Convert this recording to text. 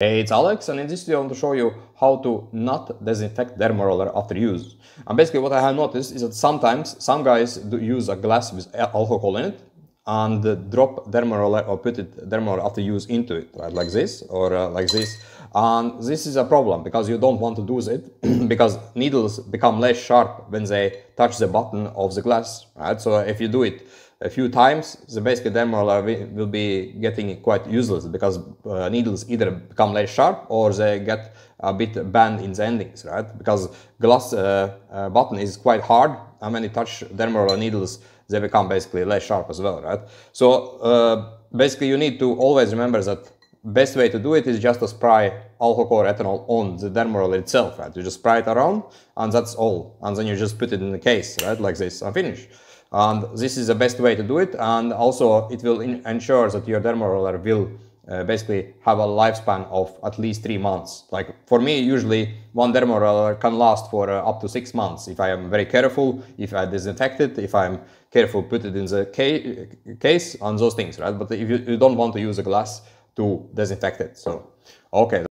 Hey, it's Alex and in this video I want to show you how to not disinfect dermaroller after use. And basically what I have noticed is that sometimes some guys do use a glass with alcohol in it and drop dermarol or put it dermarol after use into it, right? Like this or uh, like this. And this is a problem because you don't want to do it because needles become less sharp when they touch the button of the glass, right? So if you do it a few times, the basic dermal will be getting quite useless because uh, needles either become less sharp or they get a bit bent in the endings, right? Because glass uh, uh, button is quite hard how many touch dermal needles, they become basically less sharp as well, right? So uh, basically you need to always remember that best way to do it is just to spray alcohol ethanol on the dermal itself, right? You just spray it around and that's all. And then you just put it in the case, right? Like this and finish. And this is the best way to do it. And also it will ensure that your dermal will uh, basically have a lifespan of at least three months. Like for me, usually one dermoral can last for uh, up to six months if I am very careful, if I disinfect it, if I'm careful, put it in the ca case and those things, right? But if you, you, don't want to use a glass to disinfect it, so okay.